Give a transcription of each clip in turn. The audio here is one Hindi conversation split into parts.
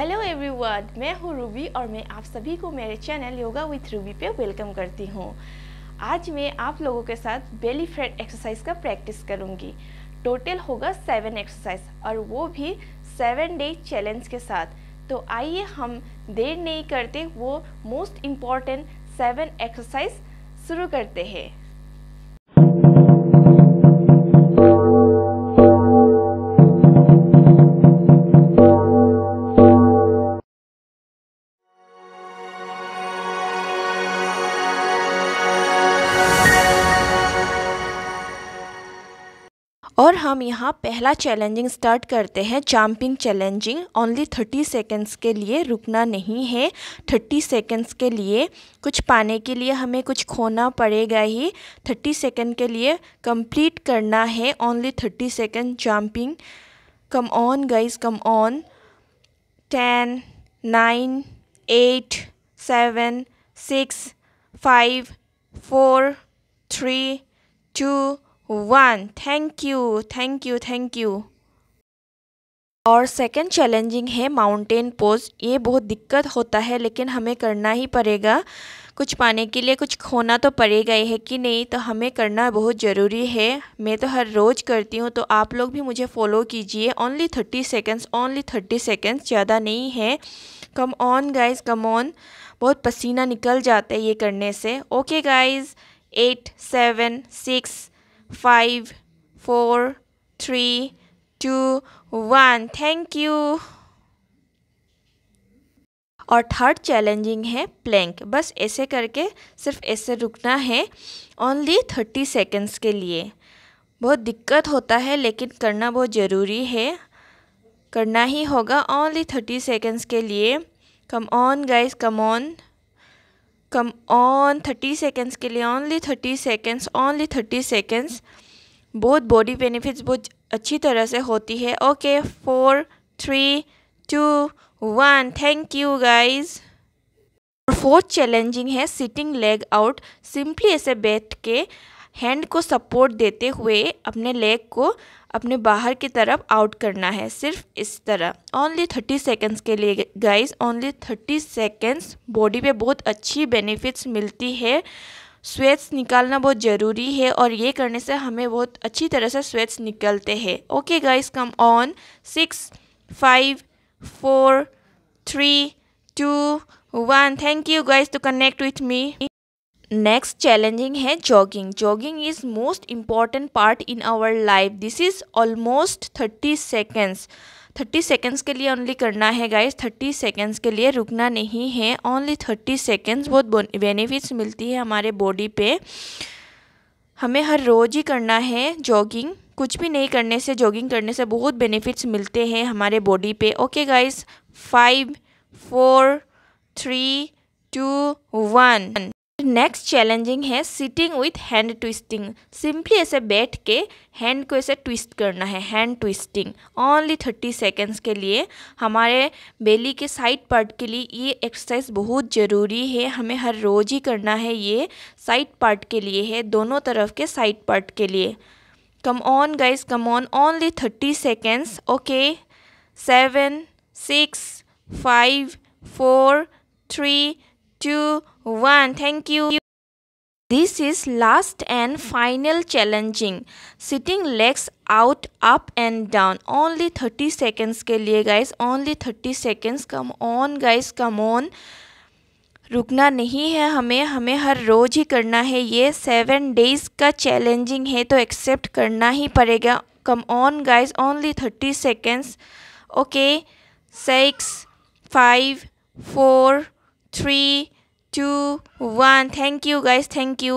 हेलो एवरीवन मैं हूँ रूबी और मैं आप सभी को मेरे चैनल योगा विथ रूबी पे वेलकम करती हूँ आज मैं आप लोगों के साथ बेली फ्रेट एक्सरसाइज का प्रैक्टिस करूँगी टोटल होगा सेवन एक्सरसाइज और वो भी सेवन डे चैलेंज के साथ तो आइए हम देर नहीं करते वो मोस्ट इम्पॉर्टेंट सेवन एक्सरसाइज शुरू करते हैं और हम यहाँ पहला चैलेंजिंग स्टार्ट करते हैं jumping challenging only thirty seconds के लिए रुकना नहीं है थर्टी सेकेंड्स के लिए कुछ पाने के लिए हमें कुछ खोना पड़ेगा ही थर्टी सेकेंड के लिए कंप्लीट करना है only thirty second jumping come on guys come on ten nine eight seven six five four three two one thank you thank you thank you और सेकंड चैलेंजिंग है माउंटेन पोज ये बहुत दिक्कत होता है लेकिन हमें करना ही पड़ेगा कुछ पाने के लिए कुछ खोना तो पड़ेगा ही है कि नहीं तो हमें करना बहुत ज़रूरी है मैं तो हर रोज़ करती हूँ तो आप लोग भी मुझे फॉलो कीजिए only thirty seconds only thirty seconds ज़्यादा नहीं है come on guys come on बहुत पसीना निकल जाता है ये करने से okay guys eight seven six five four three two one thank you और थर्ड चैलेंजिंग है प्लैंक बस ऐसे करके सिर्फ ऐसे रुकना है ओनली थर्टी सेकेंड्स के लिए बहुत दिक्कत होता है लेकिन करना बहुत ज़रूरी है करना ही होगा ओनली थर्टी सेकेंड्स के लिए come on guys come on come on thirty seconds के लिए only thirty seconds only thirty seconds बहुत बॉडी बेनिफिट्स बहुत अच्छी तरह से होती है okay four three two one thank you guys और फोर्थ चैलेंजिंग है सिटिंग लेग आउट सिंपली ऐसे बैठ के हैंड को सपोर्ट देते हुए अपने लेग को अपने बाहर की तरफ आउट करना है सिर्फ इस तरह ओनली थर्टी सेकेंड्स के लिए guys only thirty seconds body पे बहुत अच्छी बेनिफिट्स मिलती है स्वेट्स निकालना बहुत ज़रूरी है और ये करने से हमें बहुत अच्छी तरह से स्वेट्स निकलते हैं okay guys come on six five four three two one thank you guys to connect with me next challenging है jogging jogging is most important part in our life this is almost thirty seconds thirty seconds के लिए ओनली करना है गाइस थर्टी सेकेंड्स के लिए रुकना नहीं है ओनली थर्टी सेकेंड्स बहुत बेनिफिट्स मिलती है हमारे बॉडी पे हमें हर रोज़ ही करना है जॉगिंग कुछ भी नहीं करने से जॉगिंग करने से बहुत बेनिफिट्स मिलते हैं हमारे बॉडी पे okay guys five four three two one next challenging है sitting with hand twisting simply ऐसे बैठ के हैंड को ऐसे ट्विस्ट करना है hand twisting only thirty seconds के लिए हमारे बेली के साइड पार्ट के लिए ये एक्सरसाइज बहुत ज़रूरी है हमें हर रोज़ ही करना है ये साइड पार्ट के लिए है दोनों तरफ के साइड पार्ट के लिए come on guys come on only thirty seconds okay seven six five four three two one thank you this is last and final challenging sitting legs out up and down only 30 seconds के लिए guys only 30 seconds come on guys come on रुकना नहीं है हमें हमें हर रोज़ ही करना है ये सेवन डेज़ का चैलेंजिंग है तो एक्सेप्ट करना ही पड़ेगा come on guys only thirty seconds okay six five four three two one thank you guys thank you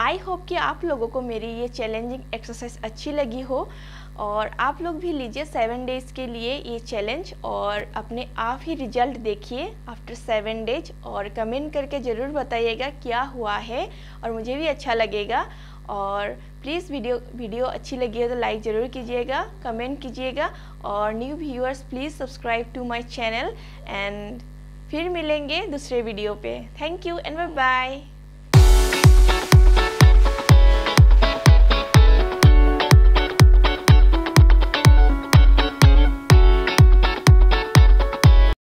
I hope कि आप लोगों को मेरी ये चैलेंजिंग एक्सरसाइज अच्छी लगी हो और आप लोग भी लीजिए सेवन डेज़ के लिए ये चैलेंज और अपने आप ही रिजल्ट देखिए आफ्टर सेवन डेज और कमेंट करके ज़रूर बताइएगा क्या हुआ है और मुझे भी अच्छा लगेगा और प्लीज़ वीडियो वीडियो अच्छी लगी है तो लाइक ज़रूर कीजिएगा कमेंट कीजिएगा और new viewers please subscribe to my channel and फिर मिलेंगे दूसरे वीडियो पे thank you and bye bye